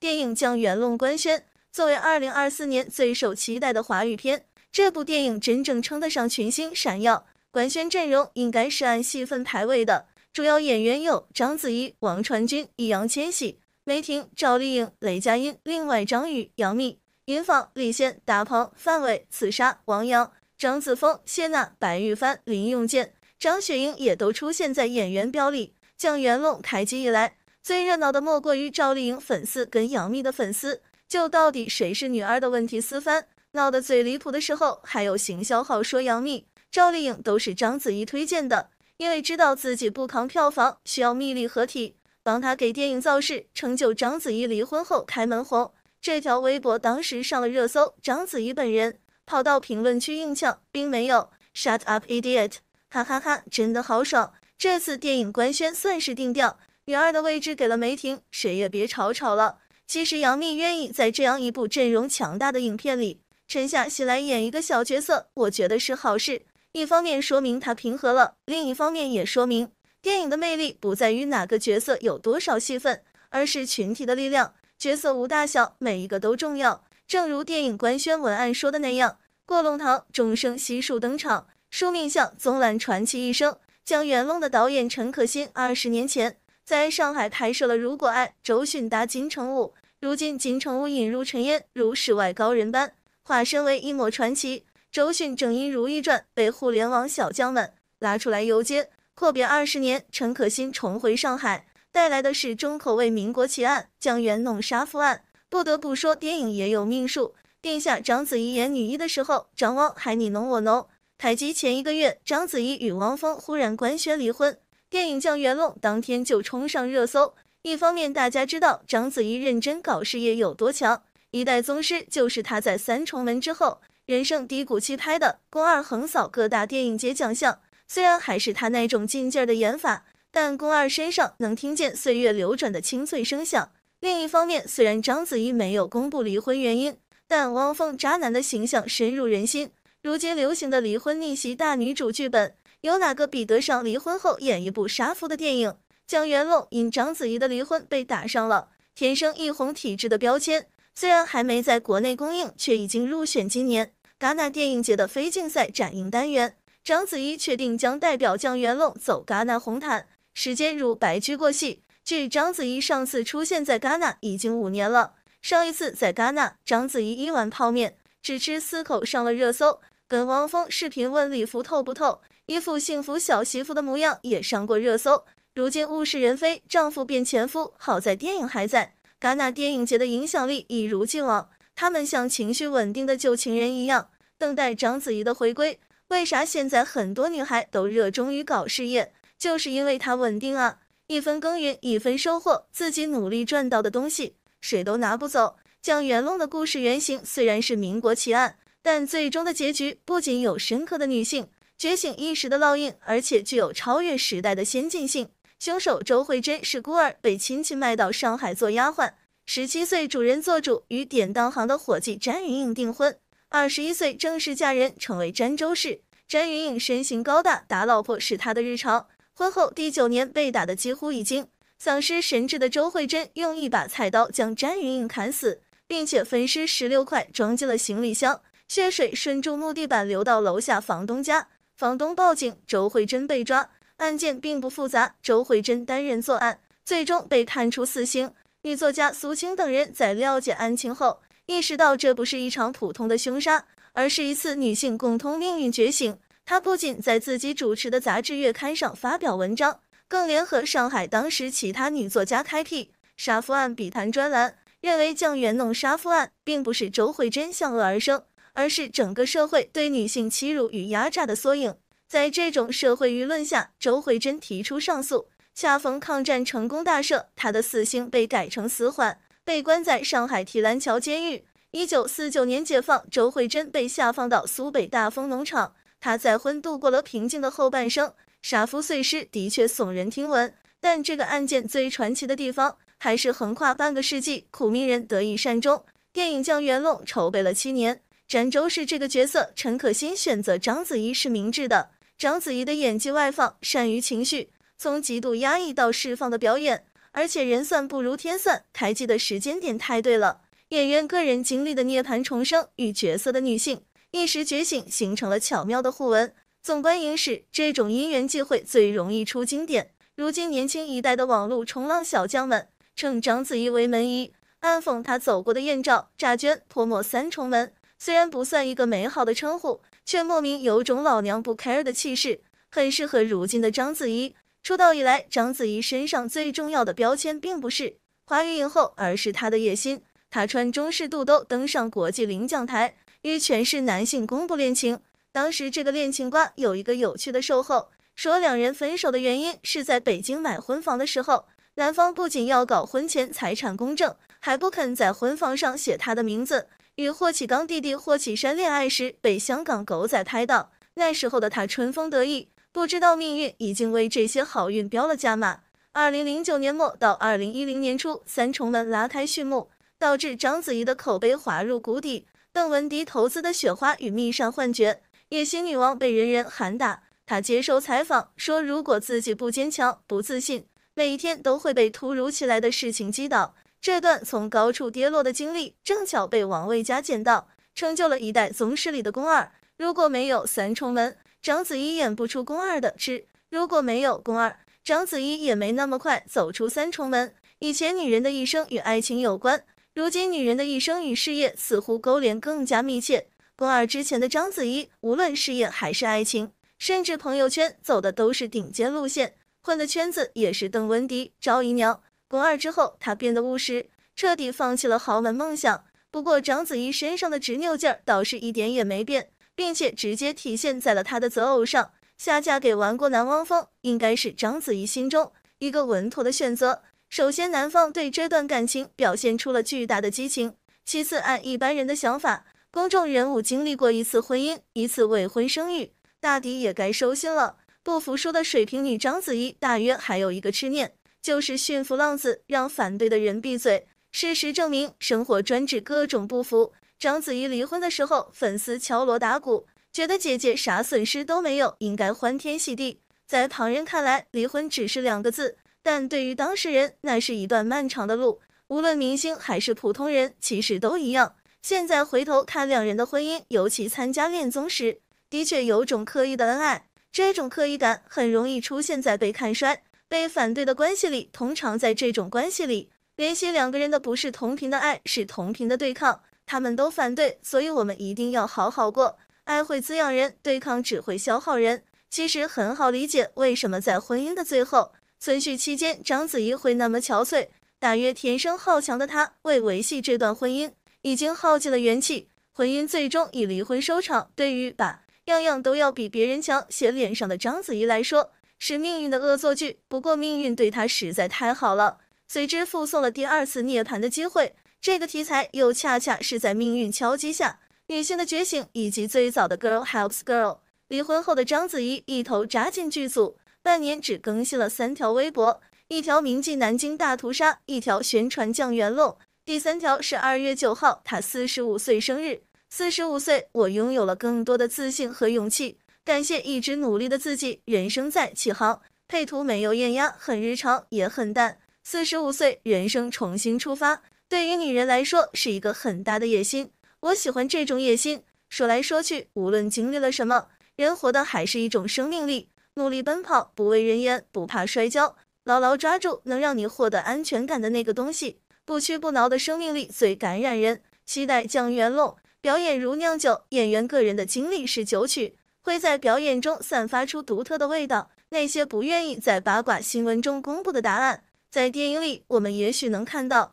电影《降龙官宣》作为二零二四年最受期待的华语片，这部电影真正称得上群星闪耀。官宣阵容应该是按戏份排位的，主要演员有章子怡、王传君、易烊千玺、梅婷、赵丽颖、雷佳音，另外张宇、杨幂、尹昉、李现、大鹏、范伟、刺杀、王洋、张子枫、谢娜、白玉帆、林永健、张雪迎也都出现在演员表里。降龙开机以来。最热闹的莫过于赵丽颖粉丝跟杨幂的粉丝就到底谁是女儿的问题撕翻，闹得最离谱的时候，还有行销号说杨幂、赵丽颖都是章子怡推荐的，因为知道自己不扛票房，需要幂力合体，帮他给电影造势，成就章子怡离婚后开门红。这条微博当时上了热搜，章子怡本人跑到评论区硬呛，并没有 shut up idiot，哈哈哈，真的好爽！这次电影官宣算是定调。女二的位置给了梅婷，谁也别吵吵了。其实杨幂愿意在这样一部阵容强大的影片里沉下心来演一个小角色，我觉得是好事。一方面说明她平和了，另一方面也说明电影的魅力不在于哪个角色有多少戏份，而是群体的力量。角色无大小，每一个都重要。正如电影官宣文案说的那样：“过龙堂，众生悉数登场，书命相，纵览传奇一生。”将《圆梦》的导演陈可辛二十年前。在上海拍摄了《如果爱》，周迅搭金城武。如今金城武引入尘烟，如世外高人般，化身为一抹传奇。周迅正因《如懿传》被互联网小将们拉出来游街。阔别二十年，陈可辛重回上海，带来的是重口味民国奇案《江源弄杀夫案》。不得不说，电影也有命数。殿下章子怡演女一的时候，张汪还你侬我侬。台基前一个月，章子怡与汪峰忽然官宣离婚。电影《降元龙》当天就冲上热搜。一方面，大家知道章子怡认真搞事业有多强，一代宗师就是她在三重门之后人生低谷期拍的。宫二横扫各大电影节奖项，虽然还是他那种劲劲儿的演法，但宫二身上能听见岁月流转的清脆声响。另一方面，虽然章子怡没有公布离婚原因，但汪峰渣男的形象深入人心。如今流行的离婚逆袭大女主剧本。有哪个比得上离婚后演一部杀夫的电影？蒋元龙因章子怡的离婚被打上了天生一红体质的标签，虽然还没在国内公映，却已经入选今年戛纳电影节的非竞赛展映单元。章子怡确定将代表蒋元龙走戛纳红毯。时间如白驹过隙，距章子怡上次出现在戛纳已经五年了。上一次在戛纳，章子怡一碗泡面只吃四口上了热搜，跟汪峰视频问礼服透不透。一副幸福小媳妇的模样也上过热搜，如今物是人非，丈夫变前夫，好在电影还在。戛纳电影节的影响力一如既往，他们像情绪稳定的旧情人一样，等待章子怡的回归。为啥现在很多女孩都热衷于搞事业？就是因为她稳定啊！一分耕耘一分收获，自己努力赚到的东西，谁都拿不走。讲圆梦的故事原型虽然是民国奇案，但最终的结局不仅有深刻的女性。觉醒意识的烙印，而且具有超越时代的先进性。凶手周慧珍是孤儿，被亲戚卖到上海做丫鬟。十七岁，主人做主，与典当行的伙计詹云颖订婚。二十一岁正式嫁人，成为詹州市。詹云颖身形高大，打老婆是他的日常。婚后第九年，被打的几乎已经丧失神智的周慧珍用一把菜刀将詹云颖砍死，并且分尸十六块，装进了行李箱。血水顺住木地板流到楼下房东家。房东报警，周慧珍被抓。案件并不复杂，周慧珍担任作案，最终被判处死刑。女作家苏青等人在了解案情后，意识到这不是一场普通的凶杀，而是一次女性共同命运觉醒。她不仅在自己主持的杂志月刊上发表文章，更联合上海当时其他女作家开辟“杀夫案笔谈”专栏，认为将源弄杀夫案并不是周慧珍向恶而生。而是整个社会对女性欺辱与压榨的缩影。在这种社会舆论下，周慧珍提出上诉，恰逢抗战成功大赦，她的死刑被改成死缓，被关在上海提篮桥监狱。一九四九年解放，周慧珍被下放到苏北大丰农场。她再婚，度过了平静的后半生。杀夫碎尸的确耸人听闻，但这个案件最传奇的地方还是横跨半个世纪，苦命人得以善终。电影《将圆龙》筹备了七年。展周是这个角色，陈可辛选择章子怡是明智的。章子怡的演技外放，善于情绪，从极度压抑到释放的表演，而且人算不如天算，开机的时间点太对了。演员个人经历的涅槃重生与角色的女性意识觉醒形成了巧妙的互文。纵观影史，这种因缘际会最容易出经典。如今年轻一代的网络冲浪小将们称章子怡为门姨，暗讽她走过的艳照、诈捐、泼墨三重门。虽然不算一个美好的称呼，却莫名有种老娘不 care 的气势，很适合如今的章子怡。出道以来，章子怡身上最重要的标签并不是华语影后，而是她的野心。她穿中式肚兜登上国际领奖台，与全市男性公布恋情。当时这个恋情瓜有一个有趣的售后，说两人分手的原因是在北京买婚房的时候，男方不仅要搞婚前财产公证，还不肯在婚房上写他的名字。与霍启刚弟弟霍启山恋爱时，被香港狗仔拍到。那时候的他春风得意，不知道命运已经为这些好运标了价码。二零零九年末到二零一零年初，三重门拉开序幕，导致章子怡的口碑滑入谷底。邓文迪投资的《雪花》与《密上幻觉》，野心女王被人人喊打。她接受采访说：“如果自己不坚强、不自信，每一天都会被突如其来的事情击倒。”这段从高处跌落的经历，正巧被王位家捡到，成就了一代宗师里的宫二。如果没有三重门，章子怡演不出宫二的痴；如果没有宫二，章子怡也没那么快走出三重门。以前女人的一生与爱情有关，如今女人的一生与事业似乎勾连更加密切。宫二之前的章子怡，无论事业还是爱情，甚至朋友圈，走的都是顶尖路线，混的圈子也是邓文迪、赵姨娘。宫二之后，她变得务实，彻底放弃了豪门梦想。不过，章子怡身上的执拗劲儿倒是一点也没变，并且直接体现在了她的择偶上。下嫁给顽固男汪峰，应该是章子怡心中一个稳妥的选择。首先，男方对这段感情表现出了巨大的激情；其次，按一般人的想法，公众人物经历过一次婚姻、一次未婚生育，大抵也该收心了。不服输的水瓶女章子怡，大约还有一个痴念。就是驯服浪子，让反对的人闭嘴。事实证明，生活专治各种不服。章子怡离婚的时候，粉丝敲锣打鼓，觉得姐姐啥损失都没有，应该欢天喜地。在旁人看来，离婚只是两个字，但对于当事人，那是一段漫长的路。无论明星还是普通人，其实都一样。现在回头看两人的婚姻，尤其参加恋综时，的确有种刻意的恩爱。这种刻意感很容易出现在被看衰。被反对的关系里，通常在这种关系里，联系两个人的不是同频的爱，是同频的对抗。他们都反对，所以我们一定要好好过。爱会滋养人，对抗只会消耗人。其实很好理解，为什么在婚姻的最后存续期间，章子怡会那么憔悴？大约天生好强的她，为维系这段婚姻，已经耗尽了元气。婚姻最终以离婚收场。对于把样样都要比别人强写脸上的章子怡来说。是命运的恶作剧，不过命运对他实在太好了，随之附送了第二次涅槃的机会。这个题材又恰恰是在命运敲击下女性的觉醒，以及最早的 Girl Helps Girl。离婚后的章子怡一头扎进剧组，半年只更新了三条微博：一条铭记南京大屠杀，一条宣传降元路，第三条是二月九号，她四十五岁生日。四十五岁，我拥有了更多的自信和勇气。感谢一直努力的自己，人生在起航。配图没有艳压，很日常也很淡。四十五岁，人生重新出发，对于女人来说是一个很大的野心。我喜欢这种野心。说来说去，无论经历了什么，人活的还是一种生命力，努力奔跑，不畏人言，不怕摔跤，牢牢抓住能让你获得安全感的那个东西。不屈不挠的生命力最感染人。期待降元龙表演如酿酒，演员个人的经历是酒曲。会在表演中散发出独特的味道。那些不愿意在八卦新闻中公布的答案，在电影里我们也许能看到。